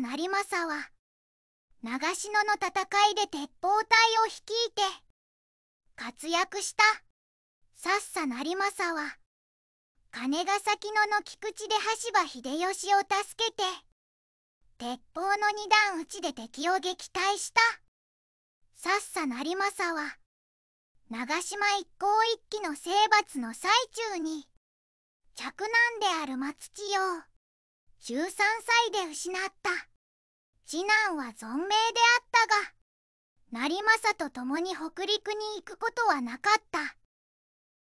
政成政は長篠の戦いで鉄砲隊を率いて活躍したさっさ成政は金ヶ崎野の菊池で羽柴秀吉を助けて鉄砲の二段打ちで敵を撃退したさっさ成政は長島一向一揆の征伐の最中に嫡男である松千代13歳で失った次男は存命であったが成政と共に北陸に行くことはなかった